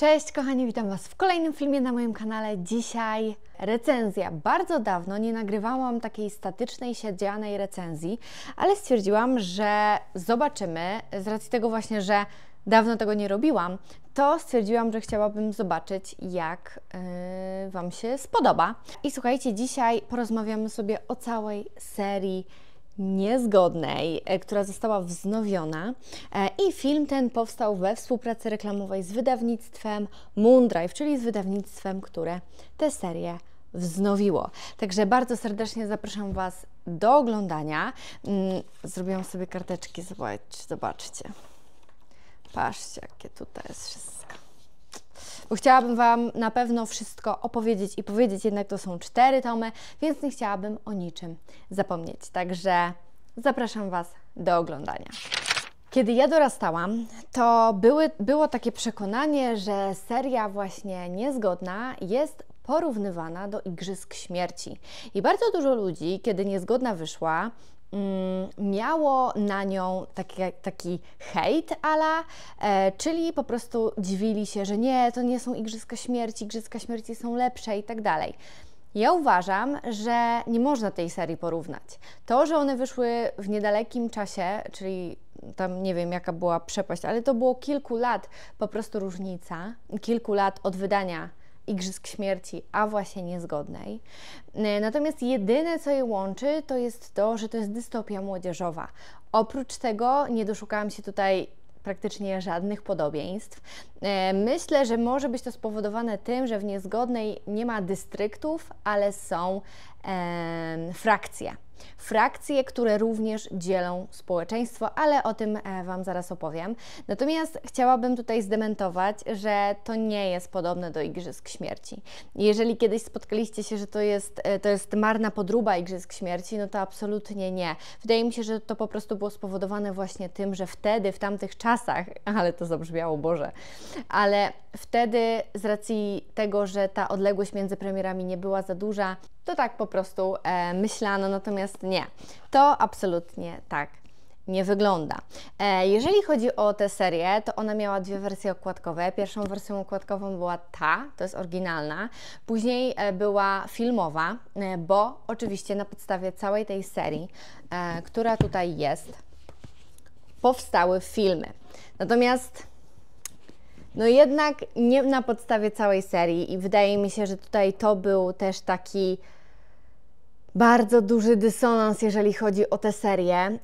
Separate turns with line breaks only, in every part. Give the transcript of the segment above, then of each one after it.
Cześć kochani, witam Was w kolejnym filmie na moim kanale. Dzisiaj recenzja. Bardzo dawno nie nagrywałam takiej statycznej, siedzianej recenzji, ale stwierdziłam, że zobaczymy, z racji tego właśnie, że dawno tego nie robiłam, to stwierdziłam, że chciałabym zobaczyć, jak yy, Wam się spodoba. I słuchajcie, dzisiaj porozmawiamy sobie o całej serii niezgodnej, e, która została wznowiona e, i film ten powstał we współpracy reklamowej z wydawnictwem Moondrive, czyli z wydawnictwem, które tę serię wznowiło. Także bardzo serdecznie zapraszam Was do oglądania. Mm, zrobiłam sobie karteczki, zobaczcie, zobaczcie. Patrzcie, jakie tutaj jest wszystko bo chciałabym Wam na pewno wszystko opowiedzieć i powiedzieć, jednak to są cztery tomy, więc nie chciałabym o niczym zapomnieć. Także zapraszam Was do oglądania. Kiedy ja dorastałam, to były, było takie przekonanie, że seria właśnie niezgodna jest porównywana do Igrzysk Śmierci. I bardzo dużo ludzi, kiedy niezgodna wyszła, Mm, miało na nią taki, taki hejt ala, e, czyli po prostu dziwili się, że nie, to nie są Igrzyska Śmierci, Igrzyska Śmierci są lepsze i tak dalej. Ja uważam, że nie można tej serii porównać. To, że one wyszły w niedalekim czasie, czyli tam nie wiem jaka była przepaść, ale to było kilku lat po prostu różnica, kilku lat od wydania Igrzysk Śmierci, a właśnie niezgodnej. E, natomiast jedyne, co je łączy, to jest to, że to jest dystopia młodzieżowa. Oprócz tego nie doszukałam się tutaj praktycznie żadnych podobieństw. E, myślę, że może być to spowodowane tym, że w niezgodnej nie ma dystryktów, ale są e, frakcje. Frakcje, które również dzielą społeczeństwo, ale o tym e, Wam zaraz opowiem. Natomiast chciałabym tutaj zdementować, że to nie jest podobne do Igrzysk Śmierci. Jeżeli kiedyś spotkaliście się, że to jest, e, to jest marna podróba Igrzysk Śmierci, no to absolutnie nie. Wydaje mi się, że to po prostu było spowodowane właśnie tym, że wtedy, w tamtych czasach, ale to zabrzmiało, Boże, ale wtedy z racji tego, że ta odległość między premierami nie była za duża, to tak po prostu e, myślano, natomiast nie. To absolutnie tak nie wygląda. E, jeżeli chodzi o tę serię, to ona miała dwie wersje okładkowe. Pierwszą wersją okładkową była ta, to jest oryginalna. Później e, była filmowa, e, bo oczywiście na podstawie całej tej serii, e, która tutaj jest, powstały filmy. Natomiast no jednak nie na podstawie całej serii i wydaje mi się, że tutaj to był też taki bardzo duży dysonans, jeżeli chodzi o tę serię, e,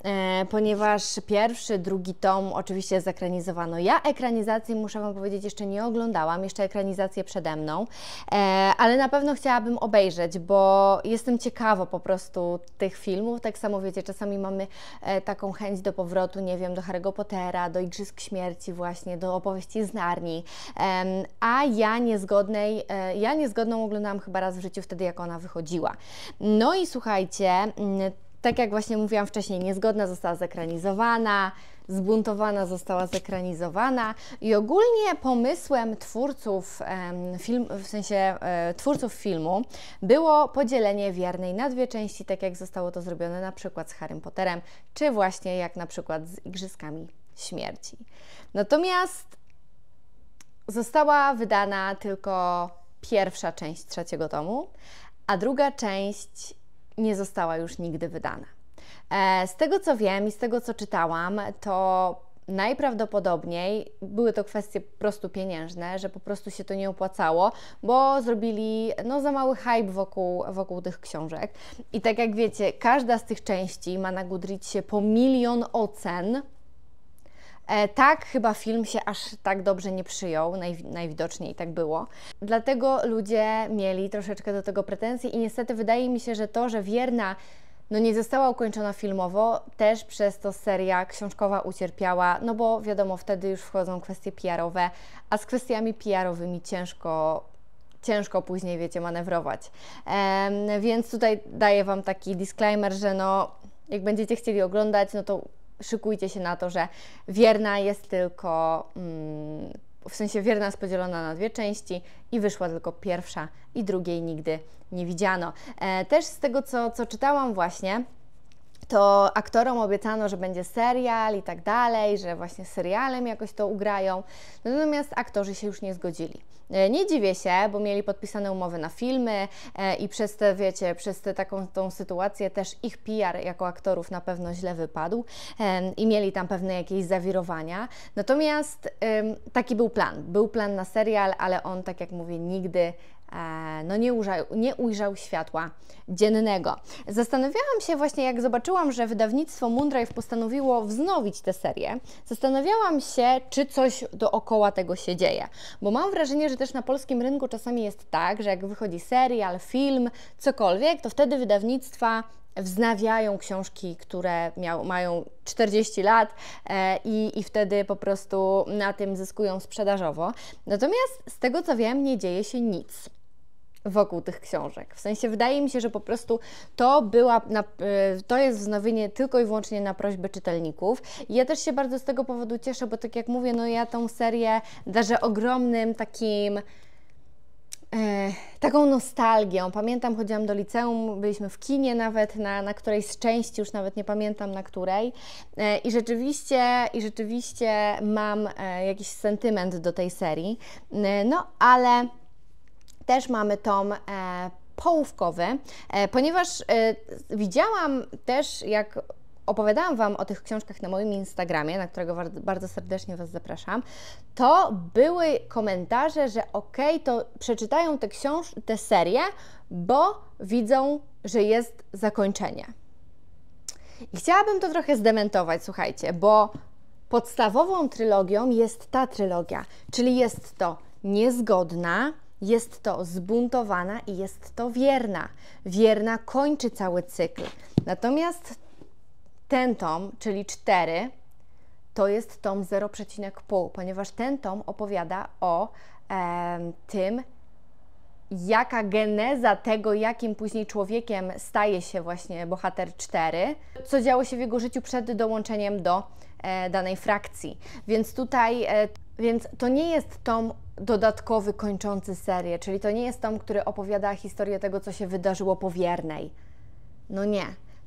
ponieważ pierwszy, drugi tom oczywiście zakranizowano. Ja ekranizacji, muszę Wam powiedzieć, jeszcze nie oglądałam, jeszcze ekranizację przede mną, e, ale na pewno chciałabym obejrzeć, bo jestem ciekawa po prostu tych filmów. Tak samo wiecie, czasami mamy e, taką chęć do powrotu, nie wiem, do Harry'ego Pottera, do Igrzysk Śmierci właśnie, do opowieści z Narni, a ja niezgodnej, ja niezgodną oglądałam chyba raz w życiu wtedy, jak ona wychodziła. No i słuchajcie, mm, tak jak właśnie mówiłam wcześniej, niezgodna została zekranizowana, zbuntowana została zekranizowana i ogólnie pomysłem twórców film, w sensie e, twórców filmu było podzielenie wiernej na dwie części, tak jak zostało to zrobione na przykład z Harrym Potterem, czy właśnie jak na przykład z Igrzyskami Śmierci. Natomiast została wydana tylko pierwsza część trzeciego tomu, a druga część nie została już nigdy wydana. E, z tego co wiem i z tego co czytałam, to najprawdopodobniej były to kwestie po prostu pieniężne, że po prostu się to nie opłacało, bo zrobili no, za mały hype wokół, wokół tych książek. I tak jak wiecie, każda z tych części ma na Goodreadsie po milion ocen, E, tak, chyba film się aż tak dobrze nie przyjął, najwidoczniej tak było. Dlatego ludzie mieli troszeczkę do tego pretensji i niestety wydaje mi się, że to, że Wierna no nie została ukończona filmowo, też przez to seria książkowa ucierpiała, no bo wiadomo, wtedy już wchodzą kwestie PR-owe, a z kwestiami PR-owymi ciężko ciężko później, wiecie, manewrować. Ehm, więc tutaj daję Wam taki disclaimer, że no, jak będziecie chcieli oglądać, no to szykujcie się na to, że wierna jest tylko, mm, w sensie wierna jest podzielona na dwie części i wyszła tylko pierwsza i drugiej nigdy nie widziano. E, też z tego, co, co czytałam właśnie, to aktorom obiecano, że będzie serial i tak dalej, że właśnie serialem jakoś to ugrają. Natomiast aktorzy się już nie zgodzili. E, nie dziwię się, bo mieli podpisane umowy na filmy e, i przez te, wiecie, przez te, taką tą sytuację też ich PR jako aktorów na pewno źle wypadł e, i mieli tam pewne jakieś zawirowania. Natomiast taki był plan. Był plan na serial, ale on, tak jak mówię, nigdy E, no nie, ujrzał, nie ujrzał światła dziennego. Zastanawiałam się właśnie, jak zobaczyłam, że wydawnictwo Moondrive postanowiło wznowić tę serię, zastanawiałam się, czy coś dookoła tego się dzieje, bo mam wrażenie, że też na polskim rynku czasami jest tak, że jak wychodzi serial, film, cokolwiek, to wtedy wydawnictwa wznawiają książki, które miał, mają 40 lat e, i, i wtedy po prostu na tym zyskują sprzedażowo. Natomiast z tego co wiem, nie dzieje się nic wokół tych książek. W sensie wydaje mi się, że po prostu to była, na, e, to jest wznowienie tylko i wyłącznie na prośbę czytelników. I ja też się bardzo z tego powodu cieszę, bo tak jak mówię, no ja tą serię darzę ogromnym takim E, taką nostalgią. Pamiętam, chodziłam do liceum, byliśmy w kinie nawet, na, na którejś z części, już nawet nie pamiętam na której. E, I rzeczywiście, i rzeczywiście mam e, jakiś sentyment do tej serii. No, ale też mamy tom połówkowy, ponieważ widziałam też, jak opowiadałam Wam o tych książkach na moim Instagramie, na którego bardzo serdecznie Was zapraszam, to były komentarze, że okej, okay, to przeczytają te książ- tę serię, bo widzą, że jest zakończenie. I chciałabym to trochę zdementować, słuchajcie, bo podstawową trylogią jest ta trylogia, czyli jest to niezgodna, jest to zbuntowana i jest to wierna. Wierna kończy cały cykl. Natomiast ten tom, czyli 4, to jest tom 0,5, ponieważ ten tom opowiada o e, tym, jaka geneza tego, jakim później człowiekiem staje się właśnie bohater 4, co działo się w jego życiu przed dołączeniem do e, danej frakcji. Więc tutaj, e, więc to nie jest tom dodatkowy kończący serię, czyli to nie jest tom, który opowiada historię tego, co się wydarzyło po wiernej. No nie,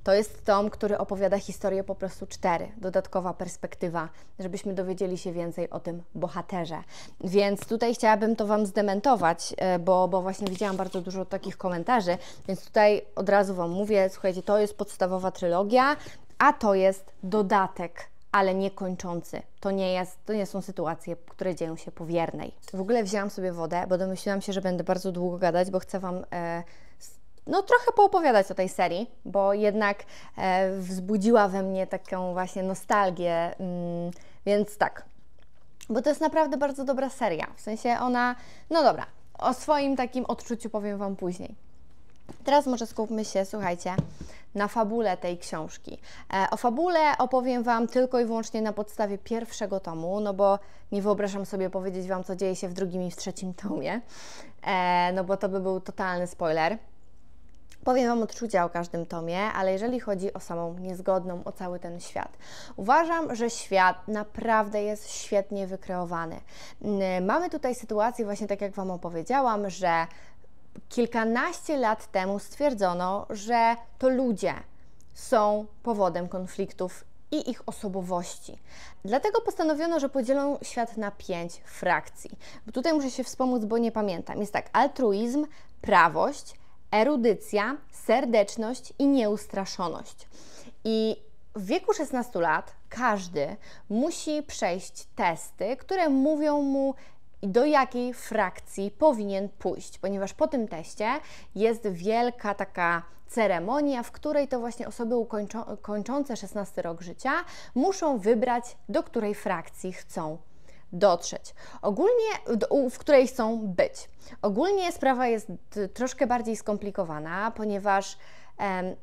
to jest tom, który opowiada historię po prostu cztery, dodatkowa perspektywa, żebyśmy dowiedzieli się więcej o tym bohaterze. Więc tutaj chciałabym to Wam zdementować, e, bo, bo właśnie widziałam bardzo dużo takich komentarzy, więc tutaj od razu Wam mówię, słuchajcie, to jest podstawowa trylogia, a to jest dodatek ale kończący. To nie, jest, to nie są sytuacje, które dzieją się po wiernej. W ogóle wzięłam sobie wodę, bo domyśliłam się, że będę bardzo długo gadać, bo chcę Wam e, no, trochę poopowiadać o tej serii, bo jednak e, wzbudziła we mnie taką właśnie nostalgię, mm, więc tak. Bo to jest naprawdę bardzo dobra seria. W sensie ona, no dobra, o swoim takim odczuciu powiem Wam później. Teraz może skupmy się, słuchajcie, na fabule tej książki. E, o fabule opowiem Wam tylko i wyłącznie na podstawie pierwszego tomu, no bo nie wyobrażam sobie powiedzieć Wam, co dzieje się w drugim i w trzecim tomie, e, no bo to by był totalny spoiler. Powiem Wam odczucia o każdym tomie, ale jeżeli chodzi o samą niezgodną, o cały ten świat, uważam, że świat naprawdę jest świetnie wykreowany. Mamy tutaj sytuację, właśnie tak jak Wam opowiedziałam, że kilkanaście lat temu stwierdzono, że to ludzie są powodem konfliktów i ich osobowości. Dlatego postanowiono, że podzielą świat na pięć frakcji. Tutaj muszę się wspomóc, bo nie pamiętam. Jest tak: altruizm, prawość, erudycja, serdeczność i nieustraszoność. I w wieku 16 lat każdy musi przejść testy, które mówią mu, do jakiej frakcji powinien pójść, ponieważ po tym teście jest wielka taka ceremonia, w której to właśnie osoby kończące 16 rok życia muszą wybrać, do której frakcji chcą dotrzeć, ogólnie, w której chcą być. Ogólnie sprawa jest troszkę bardziej skomplikowana, ponieważ em,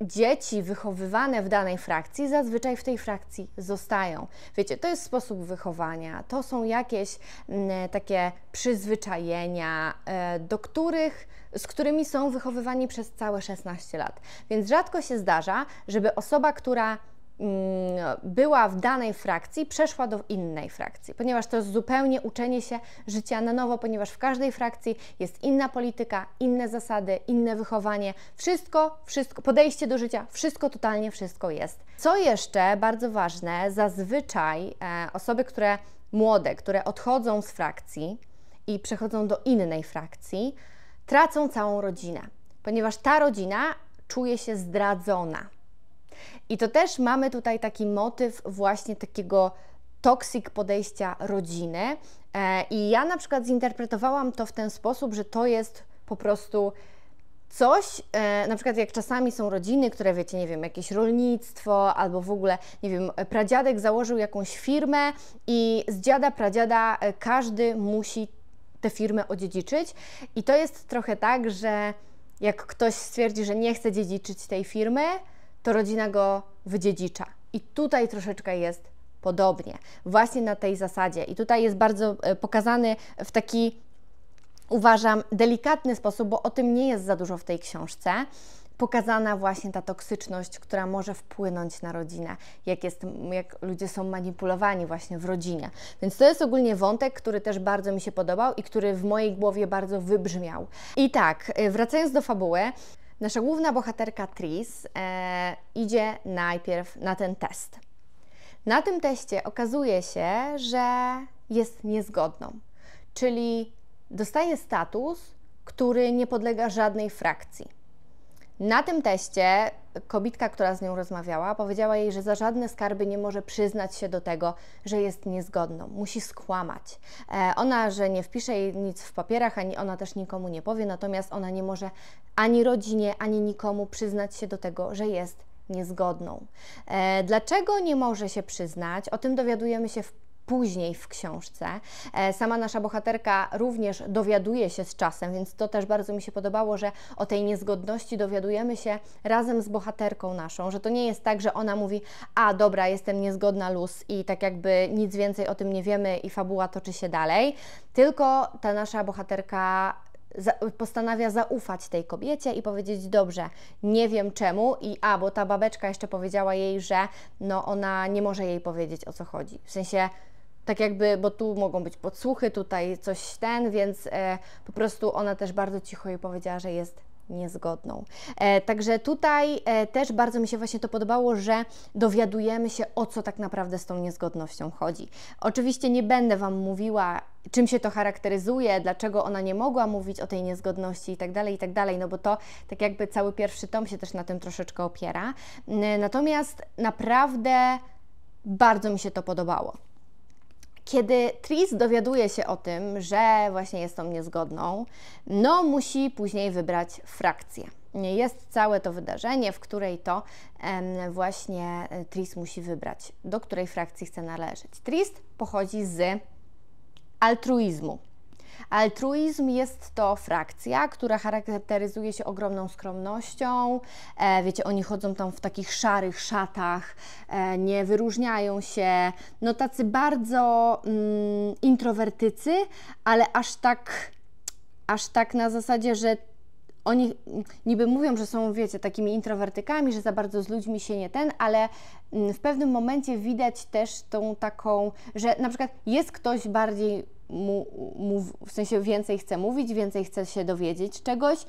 dzieci wychowywane w danej frakcji zazwyczaj w tej frakcji zostają. Wiecie, to jest sposób wychowania, to są jakieś m, takie przyzwyczajenia, e, do których, z którymi są wychowywani przez całe 16 lat. Więc rzadko się zdarza, żeby osoba, która Mm, była w danej frakcji, przeszła do innej frakcji, ponieważ to jest zupełnie uczenie się życia na nowo, ponieważ w każdej frakcji jest inna polityka, inne zasady, inne wychowanie, wszystko, wszystko, podejście do życia, wszystko, totalnie wszystko jest. Co jeszcze bardzo ważne, zazwyczaj e, osoby, które młode, które odchodzą z frakcji i przechodzą do innej frakcji, tracą całą rodzinę, ponieważ ta rodzina czuje się zdradzona. I to też mamy tutaj taki motyw właśnie takiego toksik podejścia rodziny. E, I ja na przykład zinterpretowałam to w ten sposób, że to jest po prostu coś, e, na przykład jak czasami są rodziny, które wiecie, nie wiem, jakieś rolnictwo albo w ogóle, nie wiem, pradziadek założył jakąś firmę i z dziada, pradziada e, każdy musi tę firmę odziedziczyć. I to jest trochę tak, że jak ktoś stwierdzi, że nie chce dziedziczyć tej firmy, to rodzina go wydziedzicza. I tutaj troszeczkę jest podobnie, właśnie na tej zasadzie. I tutaj jest bardzo e, pokazany w taki, uważam, delikatny sposób, bo o tym nie jest za dużo w tej książce. Pokazana właśnie ta toksyczność, która może wpłynąć na rodzinę, jak, jest, jak ludzie są manipulowani właśnie w rodzinie. Więc to jest ogólnie wątek, który też bardzo mi się podobał i który w mojej głowie bardzo wybrzmiał. I tak, e, wracając do fabuły, Nasza główna bohaterka Tris e, idzie najpierw na ten test. Na tym teście okazuje się, że jest niezgodną, czyli dostaje status, który nie podlega żadnej frakcji. Na tym teście kobitka, która z nią rozmawiała, powiedziała jej, że za żadne skarby nie może przyznać się do tego, że jest niezgodną. Musi skłamać. E, ona, że nie wpisze jej nic w papierach, ani ona też nikomu nie powie, natomiast ona nie może ani rodzinie, ani nikomu przyznać się do tego, że jest niezgodną. E, dlaczego nie może się przyznać? O tym dowiadujemy się w później w książce. E, sama nasza bohaterka również dowiaduje się z czasem, więc to też bardzo mi się podobało, że o tej niezgodności dowiadujemy się razem z bohaterką naszą, że to nie jest tak, że ona mówi, a dobra, jestem niezgodna luz i tak jakby nic więcej o tym nie wiemy i fabuła toczy się dalej, tylko ta nasza bohaterka postanawia zaufać tej kobiecie i powiedzieć dobrze, nie wiem czemu i a, bo ta babeczka jeszcze powiedziała jej, że no ona nie może jej powiedzieć o co chodzi. W sensie tak jakby, bo tu mogą być podsłuchy, tutaj coś ten, więc e, po prostu ona też bardzo cicho jej powiedziała, że jest niezgodną. E, także tutaj e, też bardzo mi się właśnie to podobało, że dowiadujemy się o co tak naprawdę z tą niezgodnością chodzi. Oczywiście nie będę Wam mówiła, czym się to charakteryzuje, dlaczego ona nie mogła mówić o tej niezgodności i tak dalej, i tak dalej, no bo to tak jakby cały pierwszy tom się też na tym troszeczkę opiera. natomiast naprawdę bardzo mi się to podobało. Kiedy Tris dowiaduje się o tym, że właśnie jest tą niezgodną, no musi później wybrać frakcję. Jest całe to wydarzenie, w której to właśnie e, Tris musi wybrać, do której frakcji chce należeć. Tris pochodzi z altruizmu. Altruizm jest to frakcja, która charakteryzuje się ogromną skromnością. E, wiecie, oni chodzą tam w takich szarych szatach, e, nie wyróżniają się. No tacy bardzo mm, introwertycy, ale aż tak, aż tak na zasadzie, że oni niby mówią, że są, wiecie, takimi introwertykami, że za bardzo z ludźmi się nie ten, ale mm, w pewnym momencie widać też tą taką, że na przykład jest ktoś bardziej mu, mu, w sensie więcej chce mówić, więcej chce się dowiedzieć czegoś.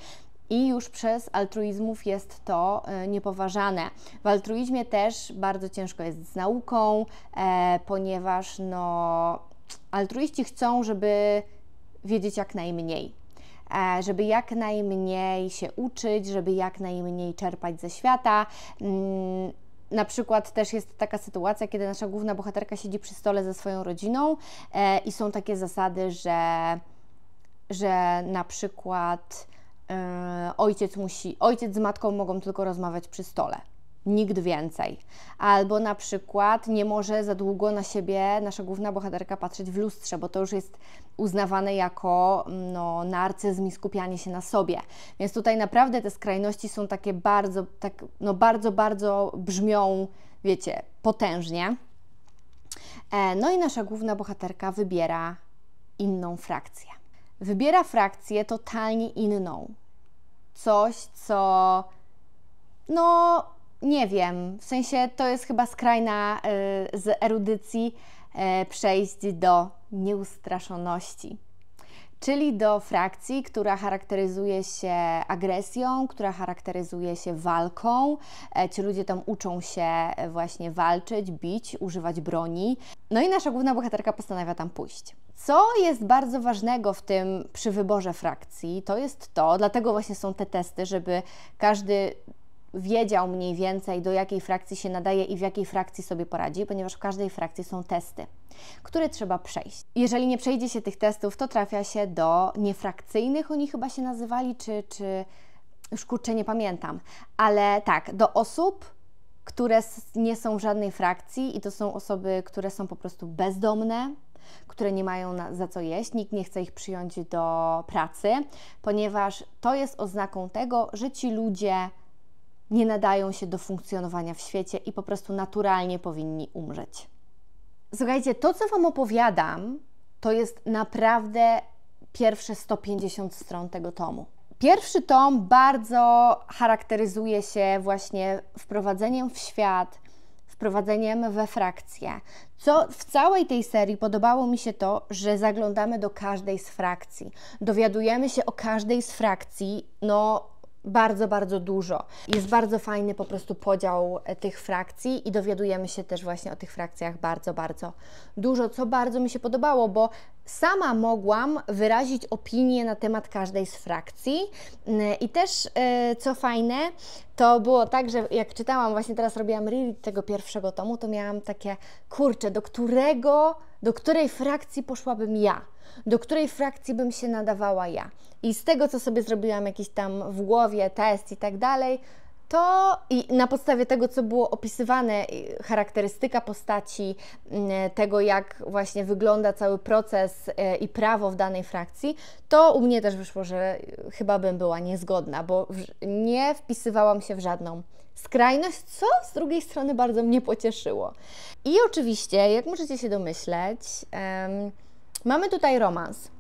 I już przez altruizmów jest to e, niepoważane. W altruizmie też bardzo ciężko jest z nauką, e, ponieważ no, altruiści chcą, żeby wiedzieć jak najmniej, e, żeby jak najmniej się uczyć, żeby jak najmniej czerpać ze świata, mm, na przykład też jest taka sytuacja, kiedy nasza główna bohaterka siedzi przy stole ze swoją rodziną e, i są takie zasady, że, że na przykład e, ojciec musi, ojciec z matką mogą tylko rozmawiać przy stole nikt więcej. Albo na przykład nie może za długo na siebie nasza główna bohaterka patrzeć w lustrze, bo to już jest uznawane jako mm, no, narcyzm i skupianie się na sobie. Więc tutaj naprawdę te skrajności są takie bardzo, tak, no bardzo, bardzo brzmią, wiecie, potężnie. E, no i nasza główna bohaterka wybiera inną frakcję. Wybiera frakcję totalnie inną. Coś, co no nie wiem, w sensie to jest chyba skrajna y, z erudycji y, przejść do nieustraszoności. Czyli do frakcji, która charakteryzuje się agresją, która charakteryzuje się walką. E, ci ludzie tam uczą się e, właśnie walczyć, bić, używać broni. No i nasza główna bohaterka postanawia tam pójść. Co jest bardzo ważnego w tym przy wyborze frakcji, to jest to, dlatego właśnie są te testy, żeby każdy wiedział mniej więcej, do jakiej frakcji się nadaje i w jakiej frakcji sobie poradzi, ponieważ w każdej frakcji są testy, które trzeba przejść. Jeżeli nie przejdzie się tych testów, to trafia się do niefrakcyjnych, oni chyba się nazywali, czy, czy już kurczę nie pamiętam, ale tak, do osób, które nie są w żadnej frakcji i to są osoby, które są po prostu bezdomne, które nie mają za co jeść, nikt nie chce ich przyjąć do pracy, ponieważ to jest oznaką tego, że ci ludzie nie nadają się do funkcjonowania w świecie i po prostu naturalnie powinni umrzeć. Słuchajcie, to co Wam opowiadam, to jest naprawdę pierwsze 150 stron tego tomu. Pierwszy tom bardzo charakteryzuje się właśnie wprowadzeniem w świat, wprowadzeniem we frakcje. Co w całej tej serii podobało mi się to, że zaglądamy do każdej z frakcji. Dowiadujemy się o każdej z frakcji, no bardzo, bardzo dużo. Jest bardzo fajny po prostu podział e, tych frakcji i dowiadujemy się też właśnie o tych frakcjach bardzo, bardzo dużo, co bardzo mi się podobało, bo sama mogłam wyrazić opinię na temat każdej z frakcji mm, i też, e, co fajne, to było tak, że jak czytałam, właśnie teraz robiłam read tego pierwszego tomu, to miałam takie, kurczę, do którego, do której frakcji poszłabym ja? do której frakcji bym się nadawała ja. I z tego, co sobie zrobiłam jakiś tam w głowie, test i tak dalej, to i na podstawie tego, co było opisywane, charakterystyka postaci, mm, tego jak właśnie wygląda cały proces e, i prawo w danej frakcji, to u mnie też wyszło, że chyba bym była niezgodna, bo nie wpisywałam się w żadną skrajność, co z drugiej strony bardzo mnie pocieszyło. I oczywiście, jak możecie się domyśleć, um, Mamy tutaj romans.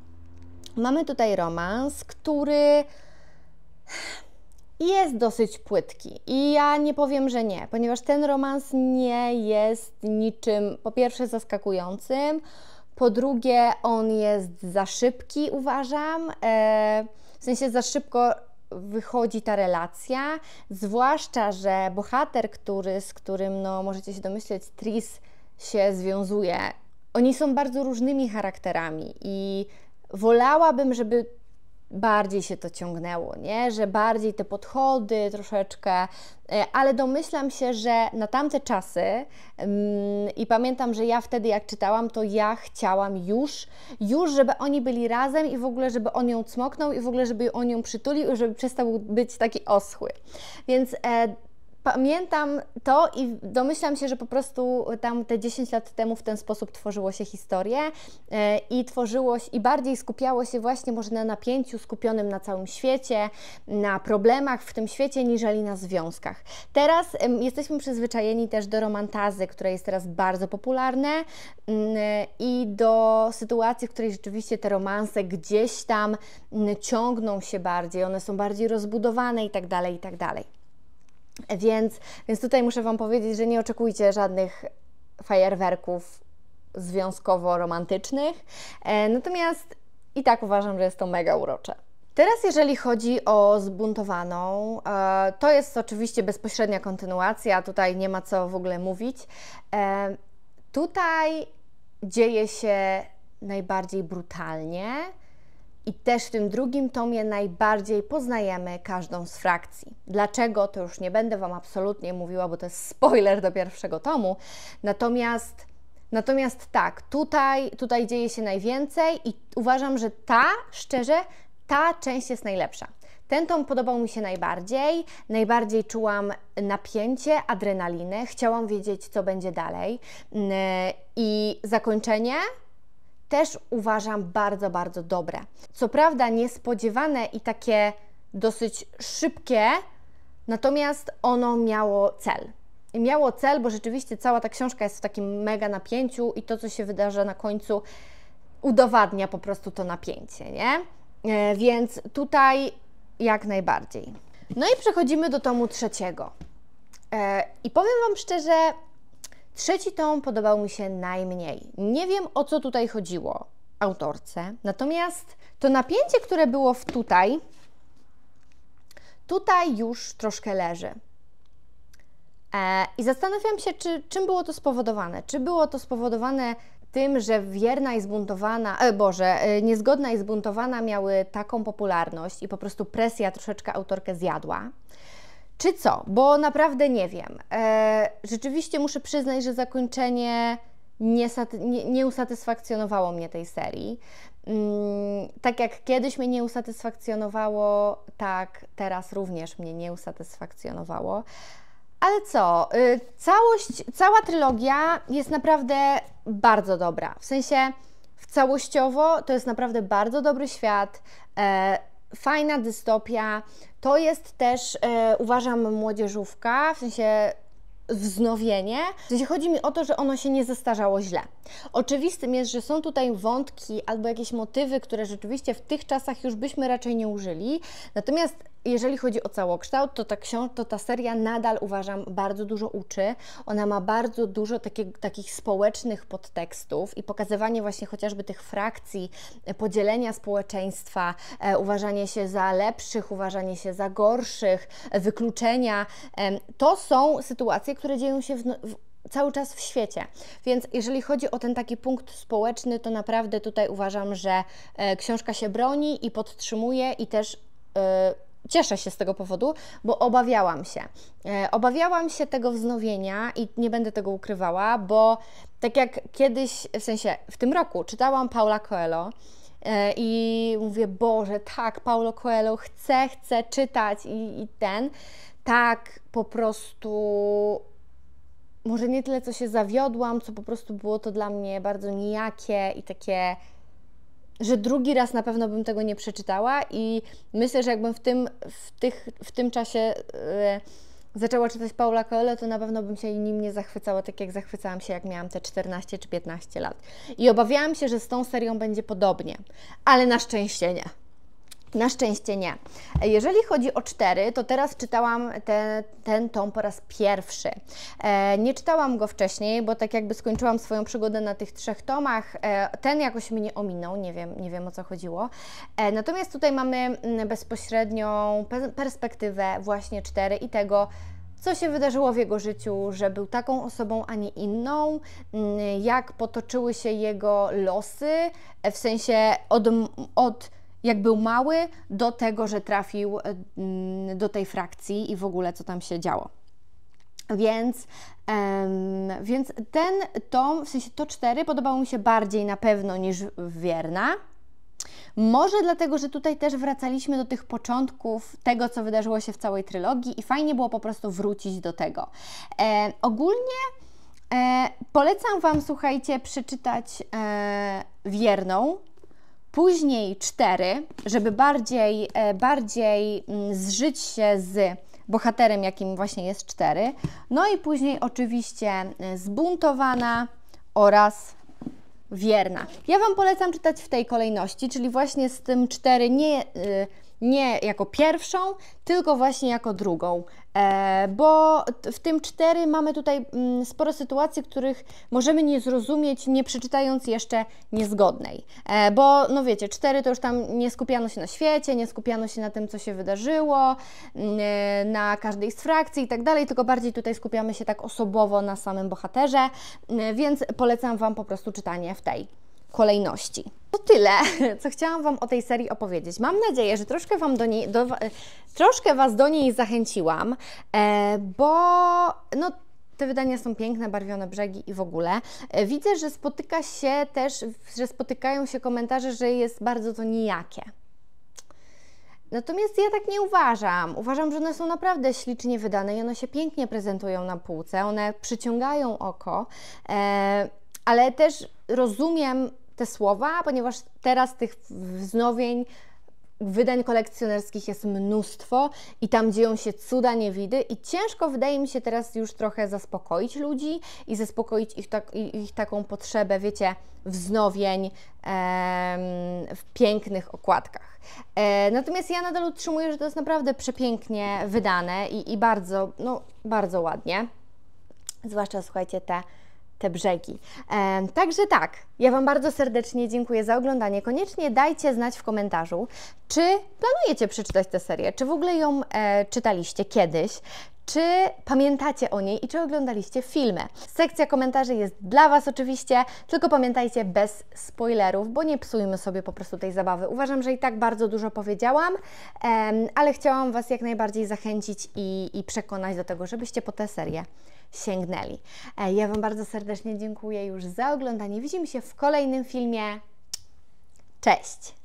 Mamy tutaj romans, który jest dosyć płytki i ja nie powiem, że nie, ponieważ ten romans nie jest niczym po pierwsze zaskakującym, po drugie on jest za szybki, uważam, e, w sensie za szybko wychodzi ta relacja, zwłaszcza, że bohater, który, z którym no, możecie się domyśleć, Tris się związuje oni są bardzo różnymi charakterami i wolałabym, żeby bardziej się to ciągnęło, nie? że bardziej te podchody troszeczkę, e, ale domyślam się, że na tamte czasy mm, i pamiętam, że ja wtedy jak czytałam, to ja chciałam już, już żeby oni byli razem i w ogóle, żeby on ją cmoknął i w ogóle, żeby on ją przytulił i żeby przestał być taki oschły. Więc e, pamiętam to i domyślam się, że po prostu tam te 10 lat temu w ten sposób tworzyło się historię e, i tworzyło i bardziej skupiało się właśnie może na napięciu skupionym na całym świecie, na problemach w tym świecie, niżeli na związkach. Teraz jesteśmy przyzwyczajeni też do romantazy, które jest teraz bardzo popularne mm, i do sytuacji, w której rzeczywiście te romanse gdzieś tam mm, ciągną się bardziej, one są bardziej rozbudowane i tak dalej, i tak dalej. Więc, więc tutaj muszę Wam powiedzieć, że nie oczekujcie żadnych fajerwerków związkowo-romantycznych. E, natomiast i tak uważam, że jest to mega urocze. Teraz, jeżeli chodzi o zbuntowaną, e, to jest oczywiście bezpośrednia kontynuacja, tutaj nie ma co w ogóle mówić. E, tutaj dzieje się najbardziej brutalnie, i też w tym drugim tomie najbardziej poznajemy każdą z frakcji. Dlaczego, to już nie będę Wam absolutnie mówiła, bo to jest spoiler do pierwszego tomu. Natomiast, natomiast tak, tutaj, tutaj dzieje się najwięcej i uważam, że ta, szczerze, ta część jest najlepsza. Ten tom podobał mi się najbardziej. Najbardziej czułam napięcie, adrenalinę, chciałam wiedzieć, co będzie dalej. Yy, I zakończenie też uważam bardzo, bardzo dobre. Co prawda niespodziewane i takie dosyć szybkie, natomiast ono miało cel. I miało cel, bo rzeczywiście cała ta książka jest w takim mega napięciu i to, co się wydarza na końcu, udowadnia po prostu to napięcie, nie? E, więc tutaj jak najbardziej. No i przechodzimy do tomu trzeciego. E, I powiem Wam szczerze, Trzeci tom podobał mi się najmniej. Nie wiem o co tutaj chodziło autorce, natomiast to napięcie, które było w tutaj, tutaj już troszkę leży. E, I zastanawiam się, czy, czym było to spowodowane. Czy było to spowodowane tym, że wierna i zbuntowana, e, Boże, e, niezgodna i zbuntowana miały taką popularność i po prostu presja troszeczkę autorkę zjadła. Czy co? Bo naprawdę nie wiem. E, rzeczywiście muszę przyznać, że zakończenie nie, nie, nie usatysfakcjonowało mnie tej serii. Mm, tak jak kiedyś mnie nie usatysfakcjonowało, tak teraz również mnie nie usatysfakcjonowało. Ale co? Y, całość, cała trylogia jest naprawdę bardzo dobra. W sensie w całościowo to jest naprawdę bardzo dobry świat. E, fajna dystopia. To jest też, e, uważam, młodzieżówka, w sensie wznowienie. W sensie chodzi mi o to, że ono się nie zestarzało źle. Oczywistym jest, że są tutaj wątki albo jakieś motywy, które rzeczywiście w tych czasach już byśmy raczej nie użyli. Natomiast jeżeli chodzi o całokształt, to ta, książ- to ta seria nadal uważam bardzo dużo uczy. Ona ma bardzo dużo takie, takich społecznych podtekstów i pokazywanie właśnie chociażby tych frakcji, e, podzielenia społeczeństwa, e, uważanie się za lepszych, uważanie się za gorszych, e, wykluczenia. E, to są sytuacje, które dzieją się w, no, w cały czas w świecie. Więc jeżeli chodzi o ten taki punkt społeczny, to naprawdę tutaj uważam, że e, książka się broni i podtrzymuje i też. E, cieszę się z tego powodu, bo obawiałam się. E, obawiałam się tego wznowienia i nie będę tego ukrywała, bo tak jak kiedyś, w sensie w tym roku czytałam Paula Coelho e, i mówię, Boże, tak, Paulo Coelho, chcę, chcę czytać i, i ten, tak po prostu może nie tyle, co się zawiodłam, co po prostu było to dla mnie bardzo nijakie i takie że drugi raz na pewno bym tego nie przeczytała i myślę, że jakbym w tym, w tych, w tym czasie yy, zaczęła czytać Paula Coelho, to na pewno bym się nim nie zachwycała tak jak zachwycałam się jak miałam te 14 czy 15 lat. I obawiałam się, że z tą serią będzie podobnie, ale na szczęście nie. Na szczęście nie. Jeżeli chodzi o cztery, to teraz czytałam te, ten tom po raz pierwszy. E, nie czytałam go wcześniej, bo tak jakby skończyłam swoją przygodę na tych trzech tomach. E, ten jakoś mnie ominął, nie wiem, nie wiem o co chodziło. E, natomiast tutaj mamy mm, bezpośrednią perspektywę właśnie cztery i tego, co się wydarzyło w jego życiu, że był taką osobą, a nie inną, mm, jak potoczyły się jego losy, e, w sensie od, od jak był mały, do tego, że trafił e, mm, do tej frakcji i w ogóle co tam się działo. Więc, um, więc ten tom, w sensie to cztery podobał mi się bardziej na pewno niż Wierna. Może dlatego, że tutaj też wracaliśmy do tych początków tego, co wydarzyło się w całej trylogii i fajnie było po prostu wrócić do tego. E, ogólnie e, polecam Wam, słuchajcie, przeczytać e, Wierną, Później 4, żeby bardziej, e, bardziej mm, zżyć się z bohaterem, jakim właśnie jest 4. No i później oczywiście e, zbuntowana oraz wierna. Ja Wam polecam czytać w tej kolejności, czyli właśnie z tym 4 nie e, nie jako pierwszą, tylko właśnie jako drugą. E, bo w tym cztery mamy tutaj mm, sporo sytuacji, których możemy nie zrozumieć, nie przeczytając jeszcze niezgodnej. E, bo no wiecie, cztery to już tam nie skupiano się na świecie, nie skupiano się na tym, co się wydarzyło, mm, e, na każdej z frakcji i tak dalej, tylko bardziej tutaj skupiamy się tak osobowo na samym bohaterze, więc polecam Wam po prostu czytanie w tej kolejności. To tyle, co chciałam Wam o tej serii opowiedzieć. Mam nadzieję, że troszkę, wam do niej, do, troszkę Was do niej zachęciłam, e, bo no, te wydania są piękne, barwione brzegi i w ogóle. E, widzę, że spotyka się też, że spotykają się komentarze, że jest bardzo to nijakie. Natomiast ja tak nie uważam. Uważam, że one są naprawdę ślicznie wydane i one się pięknie prezentują na półce, one przyciągają oko, e, ale też rozumiem te słowa, ponieważ teraz tych wznowień wydań kolekcjonerskich jest mnóstwo i tam dzieją się cuda niewidy i ciężko wydaje mi się teraz już trochę zaspokoić ludzi i zaspokoić ich, tak, ich taką potrzebę, wiecie, wznowień w pięknych okładkach. E, natomiast ja nadal utrzymuję, że to jest naprawdę przepięknie wydane i, i bardzo, no bardzo ładnie. Zwłaszcza, słuchajcie, te te brzegi. E, także tak, ja Wam bardzo serdecznie dziękuję za oglądanie. Koniecznie dajcie znać w komentarzu, czy planujecie przeczytać tę serię, czy w ogóle ją e, czytaliście kiedyś, czy pamiętacie o niej i czy oglądaliście filmy. Sekcja komentarzy jest dla Was oczywiście, tylko pamiętajcie bez spoilerów, bo nie psujmy sobie po prostu tej zabawy. Uważam, że i tak bardzo dużo powiedziałam, ale chciałam Was jak najbardziej zachęcić i, i przekonać do tego, żebyście po tę serię sięgnęli. E, ja Wam bardzo serdecznie dziękuję już za oglądanie. Widzimy się w kolejnym filmie. Cześć!